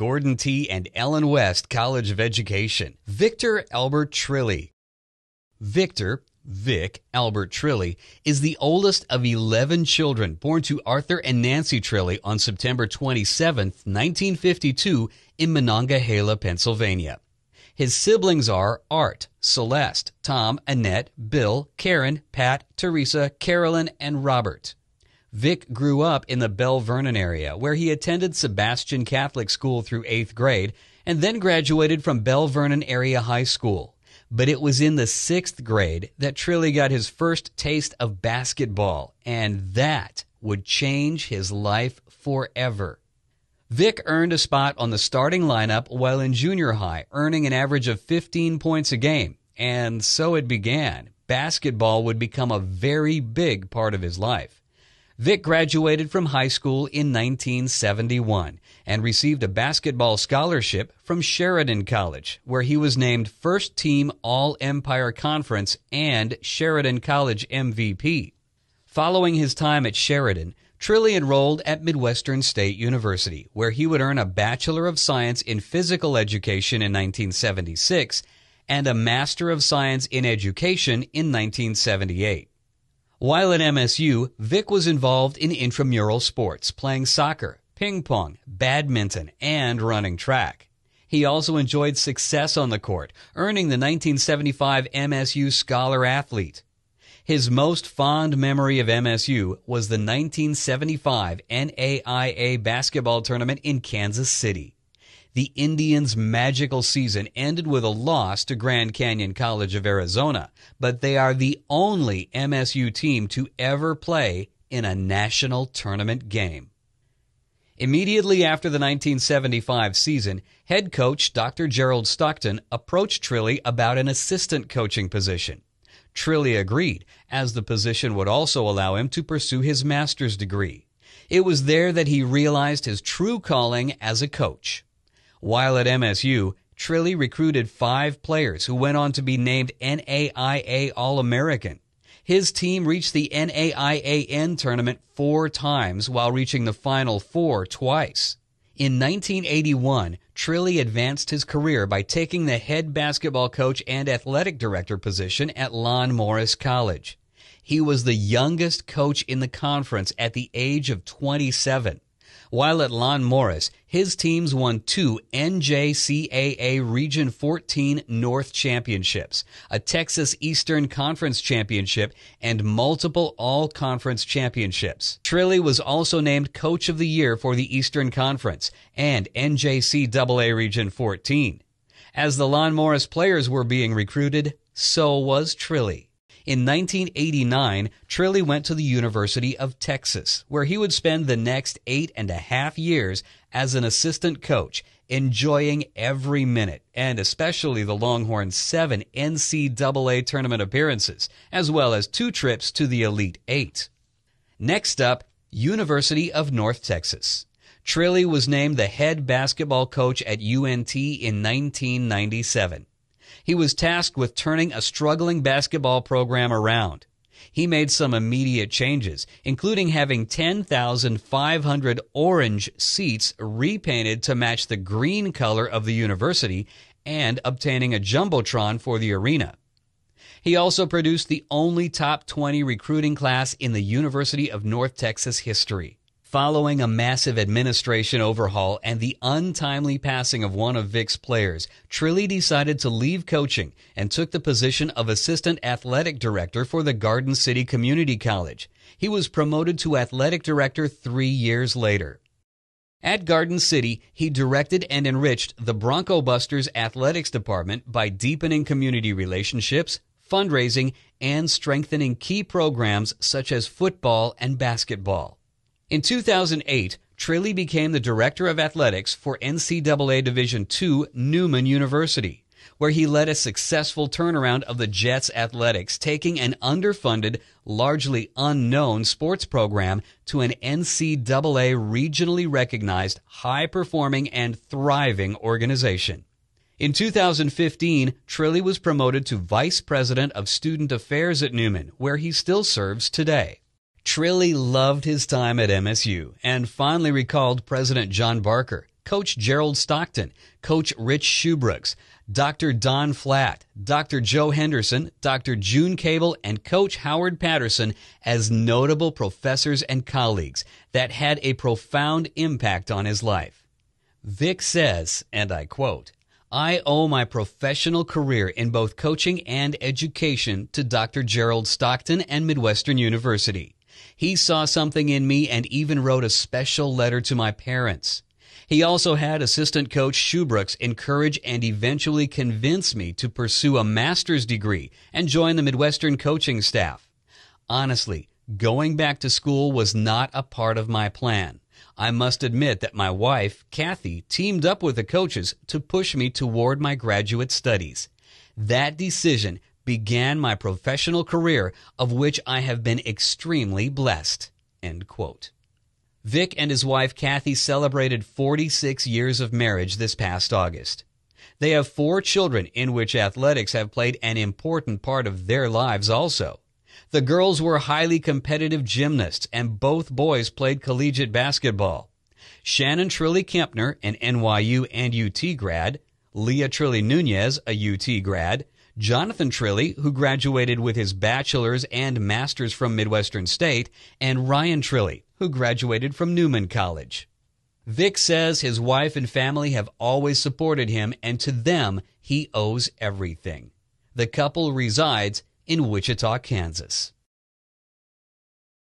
Gordon T. and Ellen West College of Education, Victor Albert Trilly. Victor, Vic Albert Trilly, is the oldest of 11 children born to Arthur and Nancy Trilly on September 27, 1952, in Monongahela, Pennsylvania. His siblings are Art, Celeste, Tom, Annette, Bill, Karen, Pat, Teresa, Carolyn, and Robert. Vic grew up in the Bell Vernon area, where he attended Sebastian Catholic School through eighth grade and then graduated from Bell Vernon Area High School. But it was in the sixth grade that Trilly got his first taste of basketball, and that would change his life forever. Vic earned a spot on the starting lineup while in junior high, earning an average of 15 points a game. And so it began. Basketball would become a very big part of his life. Vick graduated from high school in 1971 and received a basketball scholarship from Sheridan College, where he was named first team All Empire Conference and Sheridan College MVP. Following his time at Sheridan, Trilly enrolled at Midwestern State University, where he would earn a Bachelor of Science in Physical Education in 1976 and a Master of Science in Education in 1978. While at MSU, Vic was involved in intramural sports, playing soccer, ping pong, badminton, and running track. He also enjoyed success on the court, earning the 1975 MSU Scholar Athlete. His most fond memory of MSU was the 1975 NAIA basketball tournament in Kansas City the Indians' magical season ended with a loss to Grand Canyon College of Arizona, but they are the only MSU team to ever play in a national tournament game. Immediately after the 1975 season, head coach Dr. Gerald Stockton approached Trilly about an assistant coaching position. Trilly agreed, as the position would also allow him to pursue his master's degree. It was there that he realized his true calling as a coach. While at MSU, Trilly recruited five players who went on to be named NAIA All American. His team reached the NAIAN tournament four times while reaching the Final Four twice. In 1981, Trilly advanced his career by taking the head basketball coach and athletic director position at Lon Morris College. He was the youngest coach in the conference at the age of 27. While at Lon Morris, his teams won two NJCAA Region 14 North Championships, a Texas Eastern Conference Championship, and multiple All Conference Championships. Trilly was also named Coach of the Year for the Eastern Conference and NJCAA Region 14. As the Lon Morris players were being recruited, so was Trilly. In 1989, Trilly went to the University of Texas, where he would spend the next eight and a half years as an assistant coach, enjoying every minute, and especially the Longhorns' seven NCAA tournament appearances, as well as two trips to the Elite Eight. Next up, University of North Texas. Trilly was named the head basketball coach at UNT in 1997. He was tasked with turning a struggling basketball program around. He made some immediate changes, including having 10,500 orange seats repainted to match the green color of the university and obtaining a Jumbotron for the arena. He also produced the only top 20 recruiting class in the University of North Texas history. Following a massive administration overhaul and the untimely passing of one of Vic's players, Trilly decided to leave coaching and took the position of assistant athletic director for the Garden City Community College. He was promoted to athletic director three years later. At Garden City, he directed and enriched the Bronco Busters athletics department by deepening community relationships, fundraising, and strengthening key programs such as football and basketball. In 2008, Trilly became the director of athletics for NCAA Division II Newman University, where he led a successful turnaround of the Jets athletics, taking an underfunded, largely unknown sports program to an NCAA regionally recognized, high performing, and thriving organization. In 2015, Trilly was promoted to Vice President of Student Affairs at Newman, where he still serves today. Trilly loved his time at MSU and fondly recalled President John Barker, Coach Gerald Stockton, Coach Rich Shoebrooks, Dr. Don Flatt, Dr. Joe Henderson, Dr. June Cable, and Coach Howard Patterson as notable professors and colleagues that had a profound impact on his life. Vic says, and I quote, I owe my professional career in both coaching and education to Dr. Gerald Stockton and Midwestern University. He saw something in me and even wrote a special letter to my parents. He also had assistant coach Shoebrooks encourage and eventually convince me to pursue a master's degree and join the Midwestern coaching staff. Honestly, going back to school was not a part of my plan. I must admit that my wife, Kathy, teamed up with the coaches to push me toward my graduate studies. That decision began my professional career, of which I have been extremely blessed. End quote. Vic and his wife Kathy celebrated 46 years of marriage this past August. They have four children in which athletics have played an important part of their lives also. The girls were highly competitive gymnasts and both boys played collegiate basketball. Shannon Trilly Kempner, an NYU and UT grad, Leah Trilly Nunez, a UT grad, Jonathan Trilly, who graduated with his bachelor's and master's from Midwestern State, and Ryan Trilly, who graduated from Newman College. Vic says his wife and family have always supported him, and to them, he owes everything. The couple resides in Wichita, Kansas.